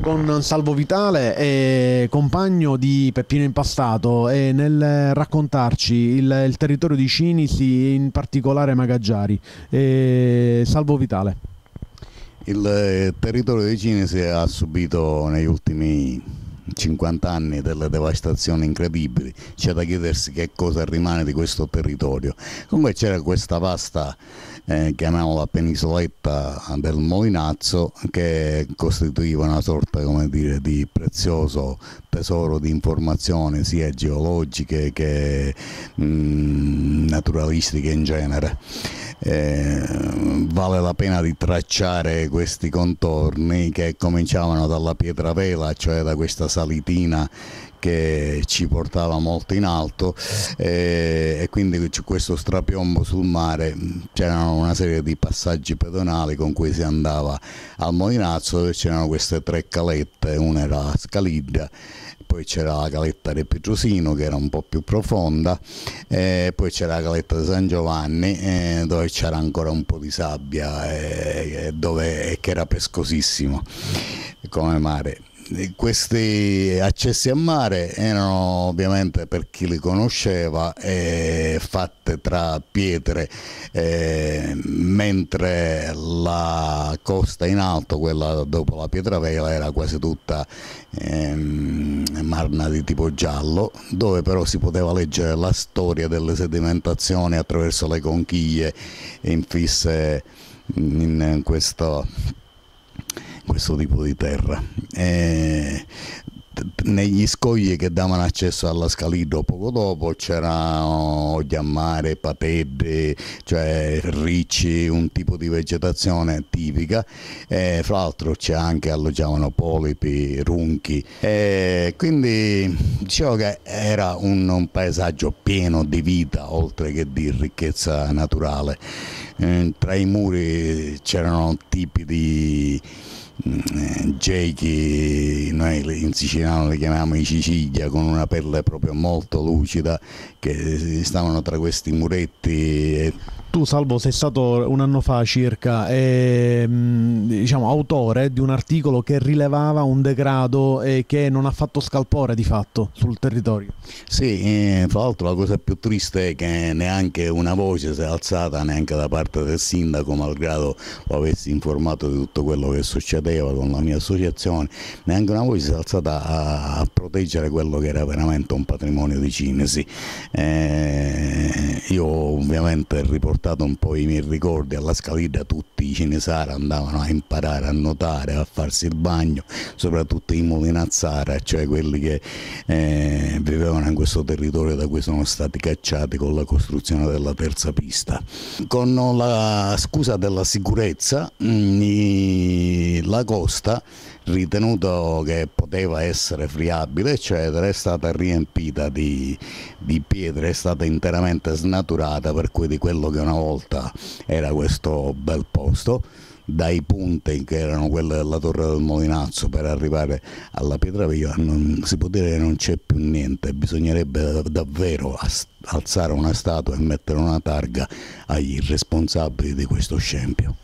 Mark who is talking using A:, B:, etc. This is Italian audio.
A: con Salvo Vitale, compagno di Peppino Impastato, e nel raccontarci il, il territorio di Cinisi, in particolare Magaggiari. E Salvo Vitale.
B: Il eh, territorio di Cinisi ha subito negli ultimi 50 anni delle devastazioni incredibili, c'è da chiedersi che cosa rimane di questo territorio. Comunque c'era questa vasta, eh, chiamiamola penisoletta del Molinazzo, che costituiva una sorta dire, di prezioso tesoro di informazioni sia geologiche che mh, mm, naturalistiche in genere eh, vale la pena di tracciare questi contorni che cominciavano dalla pietra vela, cioè da questa salitina che ci portava molto in alto eh, e quindi questo strapiombo sul mare mm, c'erano una serie di passaggi pedonali con cui si andava al Molinazzo dove c'erano queste tre calette, una era la poi c'era la caletta del Petrosino che era un po' più profonda, e poi c'era la caletta di San Giovanni eh, dove c'era ancora un po' di sabbia eh, dove, che era pescosissimo come mare questi accessi a mare erano ovviamente per chi li conosceva eh, fatte tra pietre eh, mentre la costa in alto, quella dopo la Pietravela, era quasi tutta eh, marna di tipo giallo dove però si poteva leggere la storia delle sedimentazioni attraverso le conchiglie infisse in questo questo tipo di terra. E negli scogli che davano accesso alla Scalido poco dopo c'erano oh, Giammare, Patedde, cioè ricci, un tipo di vegetazione tipica e fra l'altro c'è anche alloggiavano polipi, runchi e quindi dicevo che era un, un paesaggio pieno di vita oltre che di ricchezza naturale. E ehm, tra i muri c'erano tipi di gechi, mm, noi in siciliano li chiamiamo i Sicilia, con una pelle proprio molto lucida, che stavano tra questi muretti. E... Tu Salvo sei stato un
A: anno fa circa eh, diciamo, autore di un articolo che rilevava un degrado e che non ha fatto scalpore di fatto sul territorio.
B: Sì, tra eh, l'altro la cosa più triste è che neanche una voce si è alzata neanche da parte del sindaco, malgrado lo avessi informato di tutto quello che è successo succedeva con la mia associazione, neanche una voce si è alzata a, a proteggere quello che era veramente un patrimonio di Cinesi. Eh, io ovviamente ho riportato un po' i miei ricordi alla scalida, tutti i cinesari andavano a imparare a nuotare, a farsi il bagno, soprattutto i Molinazzara, cioè quelli che eh, vivevano in questo territorio da cui sono stati cacciati con la costruzione della terza pista. Con la scusa della sicurezza, mh, mm, sulla costa, ritenuto che poteva essere friabile, eccetera, è stata riempita di, di pietre, è stata interamente snaturata per cui di quello che una volta era questo bel posto dai punti che erano quelle della torre del Molinazzo per arrivare alla Pietra non, si può dire che non c'è più niente bisognerebbe davvero alzare una statua e mettere una targa agli responsabili di questo scempio